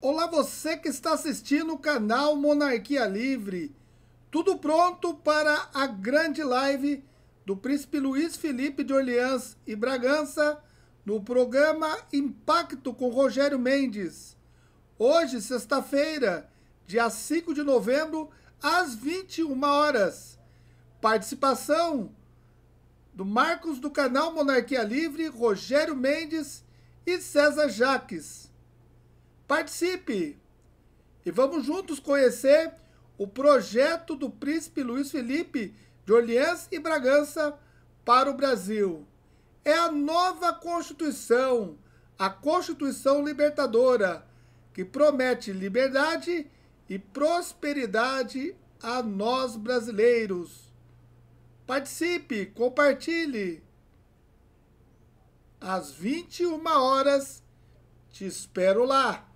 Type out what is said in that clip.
Olá você que está assistindo o canal Monarquia Livre. Tudo pronto para a grande live do príncipe Luiz Felipe de Orleans e Bragança no programa Impacto com Rogério Mendes. Hoje, sexta-feira, dia 5 de novembro, às 21 horas. Participação do Marcos do canal Monarquia Livre, Rogério Mendes e César Jaques. Participe! E vamos juntos conhecer o projeto do príncipe Luiz Felipe de Orleans e Bragança para o Brasil. É a nova Constituição, a Constituição Libertadora, que promete liberdade e prosperidade a nós brasileiros. Participe, compartilhe. Às 21 horas, te espero lá.